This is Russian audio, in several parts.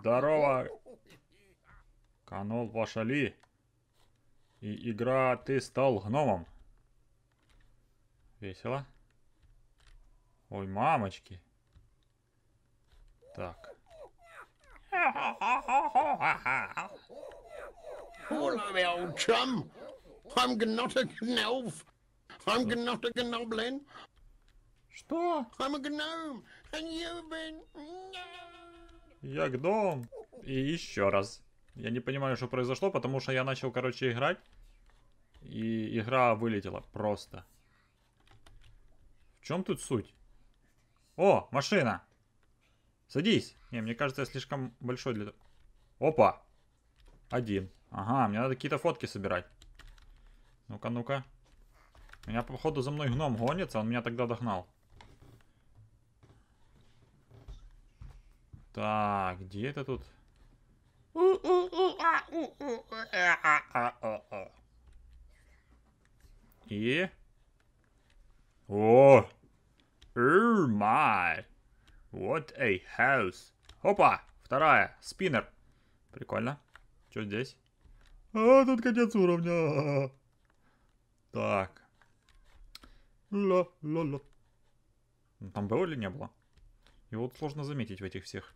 Здорово! Канал Ваша Ли. И игра «Ты стал гномом». Весело. Ой, мамочки. Так. Hello, me old chum. I'm not a gnolf. I'm not a gnoblin. Что? I'm a gnome, and you've been... Як дом. И еще раз. Я не понимаю, что произошло, потому что я начал, короче, играть. И игра вылетела просто. В чем тут суть? О, машина! Садись! Не, мне кажется, я слишком большой для... Опа! Один. Ага, мне надо какие-то фотки собирать. Ну-ка, ну-ка. Меня, походу, за мной гном гонится, он меня тогда догнал. Так, где это тут? И... О! Oh my! What a house! Опа! Вторая. Спиннер. Прикольно. Что здесь? А, тут конец уровня. Так. Ла-ла-ла. Там было или не было? Его вот сложно заметить в этих всех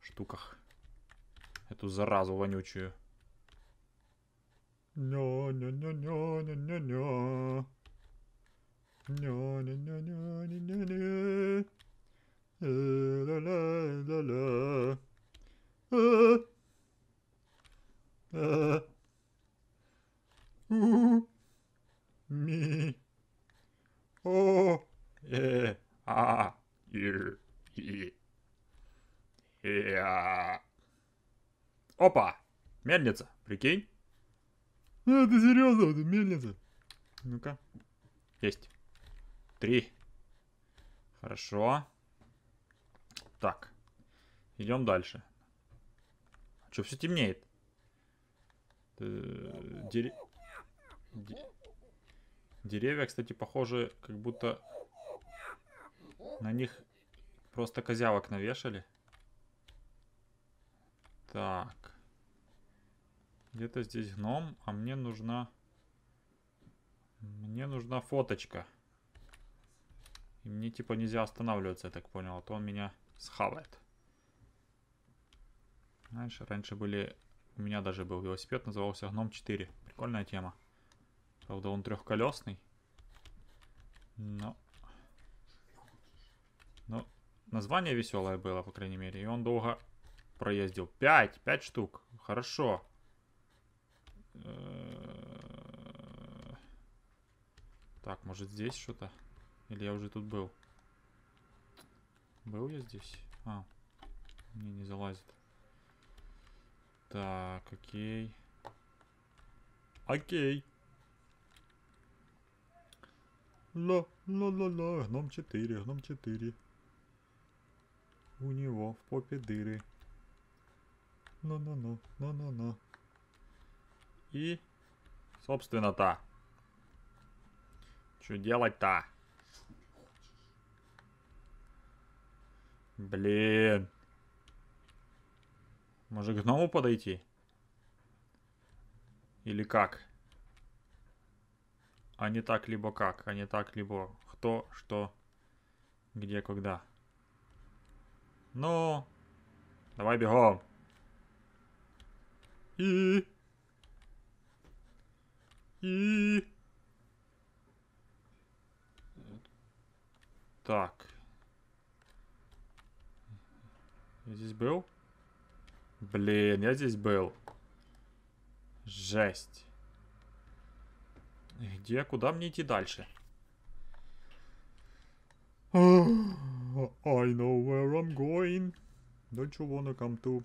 штуках. Эту заразу вонючую. Ня-ня-ня-ня-ня-ня-ня. Ня-ня-ня-ня-ня-ня-ня. Ла-ла-ла-ла. Ми. О. Э. А. Е. Е. Я... Опа! Мельница, прикинь. Ну, это серьезно, это мельница. Ну-ка. Есть. Три. Хорошо. Так. Идем дальше. Что, все темнеет? Э, дере... Деревья, кстати, похожи, как будто на них просто козявок навешали. Так. Где-то здесь гном, а мне нужна... Мне нужна фоточка. И мне типа нельзя останавливаться, я так понял. А то он меня схавает. Знаешь, раньше были... У меня даже был велосипед, назывался Гном 4. Прикольная тема. Правда, он трехколесный. Но... Но название веселое было, по крайней мере. И он долго проездил. пять, пять штук. Хорошо. Э, так, может здесь что-то? Или я уже тут был? Был я здесь? А, мне не залазит. Так, окей. Окей. Ла, ла, ла, ла, гном 4, гном 4. У него в попе дыры ну-ну-ну, ну-ну-ну. И, собственно-то, что делать-то? Блин. Может, к гному подойти? Или как? А не так, либо как, а не так, либо кто, что, где, когда. Ну, давай бегом. И... И... Так. Я здесь был? Блин, я здесь был. Жесть. Где, куда мне идти дальше? I know where I'm going. Don't you wanna come too?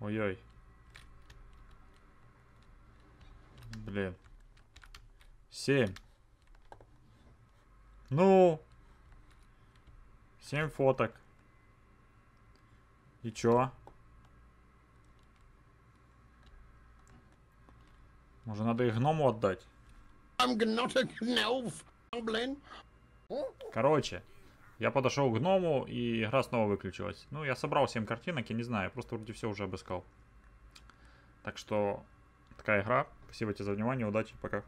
Ой-ой. Блин. Семь. Ну. Семь фоток. И чё? Может, надо их гному отдать. I'm not a gnome. Блин. Короче, я подошел к гному, и игра снова выключилась. Ну, я собрал 7 картинок, я не знаю, я просто вроде все уже обыскал. Так что, такая игра. Спасибо тебе за внимание, удачи, пока.